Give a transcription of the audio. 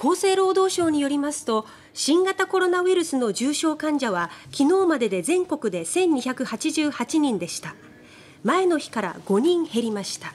厚生労働省によりますと新型コロナウイルスの重症患者は昨日までで全国で1288人でした前の日から5人減りました